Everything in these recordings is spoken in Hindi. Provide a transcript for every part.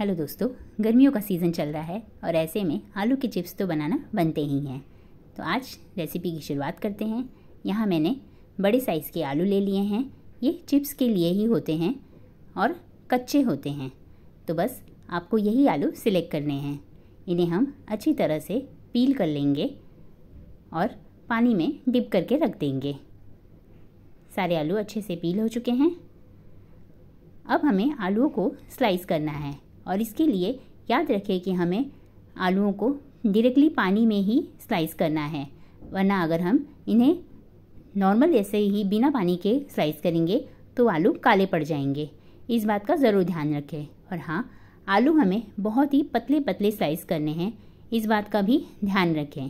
हेलो दोस्तों गर्मियों का सीज़न चल रहा है और ऐसे में आलू के चिप्स तो बनाना बनते ही हैं तो आज रेसिपी की शुरुआत करते हैं यहाँ मैंने बड़े साइज़ के आलू ले लिए हैं ये चिप्स के लिए ही होते हैं और कच्चे होते हैं तो बस आपको यही आलू सिलेक्ट करने हैं इन्हें हम अच्छी तरह से पील कर लेंगे और पानी में डिप करके रख देंगे सारे आलू अच्छे से पील हो चुके हैं अब हमें आलूओं को स्लाइस करना है और इसके लिए याद रखें कि हमें आलूओं को डायरेक्टली पानी में ही स्लाइस करना है वरना अगर हम इन्हें नॉर्मल जैसे ही बिना पानी के स्लाइस करेंगे तो आलू काले पड़ जाएंगे इस बात का ज़रूर ध्यान रखें और हाँ आलू हमें बहुत ही पतले पतले स्लाइस करने हैं इस बात का भी ध्यान रखें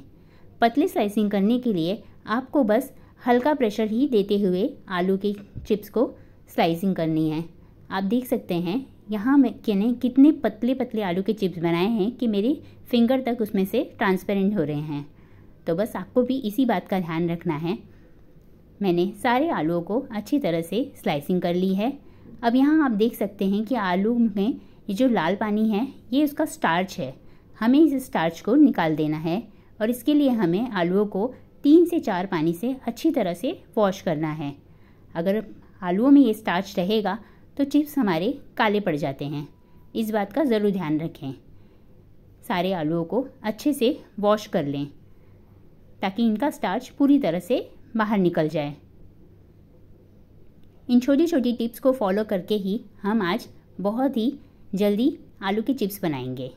पतले स्लाइसिंग करने के लिए आपको बस हल्का प्रेशर ही देते हुए आलू के चिप्स को स्लाइसिंग करनी है आप देख सकते हैं यहाँ मैंने कितने पतले पतले आलू के चिप्स बनाए हैं कि मेरे फिंगर तक उसमें से ट्रांसपेरेंट हो रहे हैं तो बस आपको भी इसी बात का ध्यान रखना है मैंने सारे आलूओं को अच्छी तरह से स्लाइसिंग कर ली है अब यहाँ आप देख सकते हैं कि आलू में ये जो लाल पानी है ये उसका स्टार्च है हमें इस स्टार्च को निकाल देना है और इसके लिए हमें आलूओं को तीन से चार पानी से अच्छी तरह से वॉश करना है अगर आलूओं में ये स्टार्च रहेगा तो चिप्स हमारे काले पड़ जाते हैं इस बात का ज़रूर ध्यान रखें सारे आलूओं को अच्छे से वॉश कर लें ताकि इनका स्टार्च पूरी तरह से बाहर निकल जाए इन छोटी छोटी टिप्स को फॉलो करके ही हम आज बहुत ही जल्दी आलू के चिप्स बनाएंगे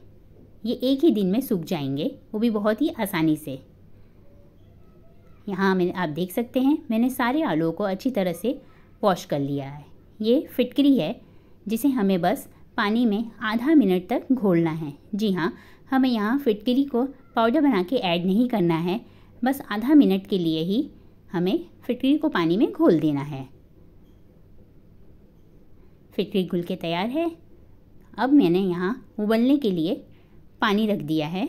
ये एक ही दिन में सूख जाएंगे वो भी बहुत ही आसानी से यहाँ मैं आप देख सकते हैं मैंने सारे आलूओं को अच्छी तरह से वॉश कर लिया है ये फिटकरी है जिसे हमें बस पानी में आधा मिनट तक घोलना है जी हाँ हमें यहाँ फिटकरी को पाउडर बना के ऐड नहीं करना है बस आधा मिनट के लिए ही हमें फिटकरी को पानी में घोल देना है फिटकरी घुल के तैयार है अब मैंने यहाँ उबलने के लिए पानी रख दिया है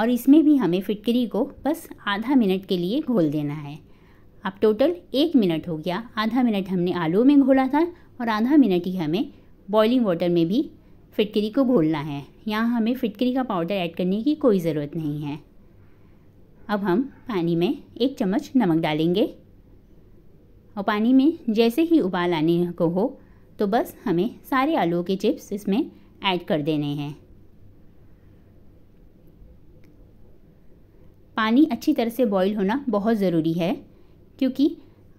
और इसमें भी हमें फिटकरी को बस आधा मिनट के लिए घोल देना है अब टोटल एक मिनट हो गया आधा मिनट हमने आलू में घोला था और आधा मिनट ही हमें बॉइलिंग वाटर में भी फिटकरी को घोलना है यहाँ हमें फिटकरी का पाउडर ऐड करने की कोई ज़रूरत नहीं है अब हम पानी में एक चम्मच नमक डालेंगे और पानी में जैसे ही उबाल आने को हो तो बस हमें सारे आलू के चिप्स इसमें ऐड कर देने हैं पानी अच्छी तरह से बॉईल होना बहुत ज़रूरी है क्योंकि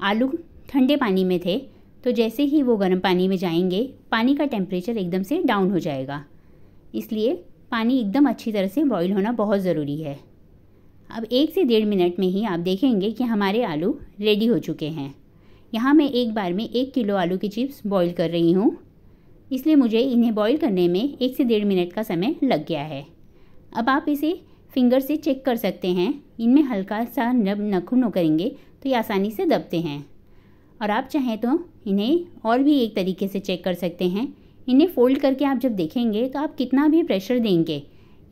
आलू ठंडे पानी में थे तो जैसे ही वो गर्म पानी में जाएंगे पानी का टेम्परेचर एकदम से डाउन हो जाएगा इसलिए पानी एकदम अच्छी तरह से बॉईल होना बहुत ज़रूरी है अब एक से डेढ़ मिनट में ही आप देखेंगे कि हमारे आलू रेडी हो चुके हैं यहाँ मैं एक बार में एक किलो आलू की चिप्स बॉईल कर रही हूँ इसलिए मुझे इन्हें बॉईल करने में एक से डेढ़ मिनट का समय लग गया है अब आप इसे फिंगर से चेक कर सकते हैं इनमें हल्का सा नब नखून करेंगे तो ये आसानी से दबते हैं और आप चाहें तो इन्हें और भी एक तरीके से चेक कर सकते हैं इन्हें फोल्ड करके आप जब देखेंगे तो आप कितना भी प्रेशर देंगे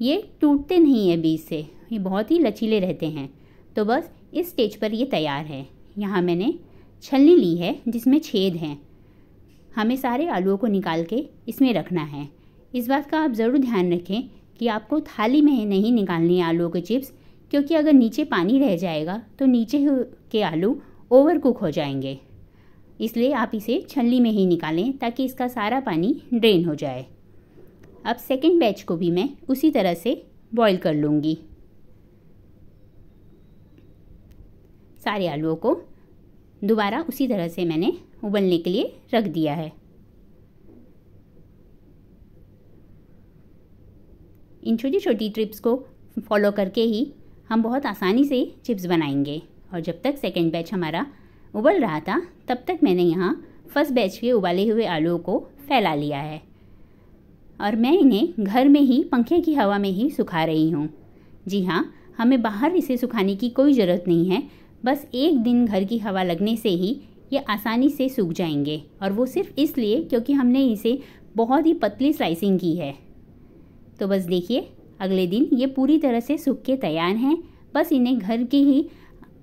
ये टूटते नहीं है बीज से ये बहुत ही लचीले रहते हैं तो बस इस स्टेज पर ये तैयार है यहाँ मैंने छलनी ली है जिसमें छेद हैं हमें सारे आलुओं को निकाल के इसमें रखना है इस बात का आप ज़रूर ध्यान रखें कि आपको थाली में नहीं निकालनी आलूओं के चिप्स क्योंकि अगर नीचे पानी रह जाएगा तो नीचे के आलू ओवर कुक हो जाएंगे इसलिए आप इसे छलनी में ही निकालें ताकि इसका सारा पानी ड्रेन हो जाए अब सेकेंड बैच को भी मैं उसी तरह से बॉईल कर लूँगी सारे आलूओं को दोबारा उसी तरह से मैंने उबलने के लिए रख दिया है इन छोटी छोटी ट्रिप्स को फॉलो करके ही हम बहुत आसानी से चिप्स बनाएंगे और जब तक सेकेंड बैच हमारा उबल रहा था तब तक मैंने यहाँ फर्स्ट बैच के उबाले हुए आलूओं को फैला लिया है और मैं इन्हें घर में ही पंखे की हवा में ही सुखा रही हूँ जी हाँ हमें बाहर इसे सुखाने की कोई ज़रूरत नहीं है बस एक दिन घर की हवा लगने से ही ये आसानी से सूख जाएंगे और वो सिर्फ इसलिए क्योंकि हमने इसे बहुत ही पतली स्लाइसिंग की है तो बस देखिए अगले दिन ये पूरी तरह से सूख के तैयार हैं बस इन्हें घर की ही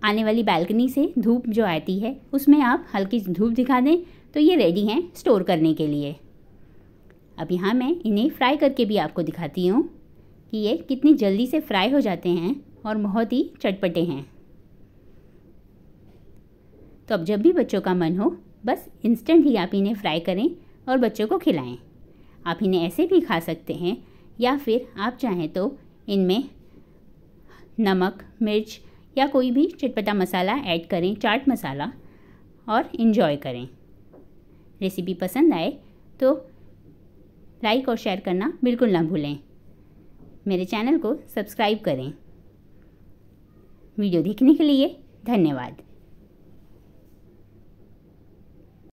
आने वाली बालकनी से धूप जो आती है उसमें आप हल्की धूप दिखा दें तो ये रेडी हैं स्टोर करने के लिए अब यहाँ मैं इन्हें फ्राई करके भी आपको दिखाती हूँ कि ये कितनी जल्दी से फ्राई हो जाते हैं और बहुत ही चटपटे हैं तो अब जब भी बच्चों का मन हो बस इंस्टेंट ही आप इन्हें फ्राई करें और बच्चों को खिलाएं आप इन्हें ऐसे भी खा सकते हैं या फिर आप चाहें तो इनमें नमक मिर्च या कोई भी चटपटा मसाला ऐड करें चाट मसाला और इन्जॉय करें रेसिपी पसंद आए तो लाइक और शेयर करना बिल्कुल ना भूलें मेरे चैनल को सब्सक्राइब करें वीडियो देखने के लिए धन्यवाद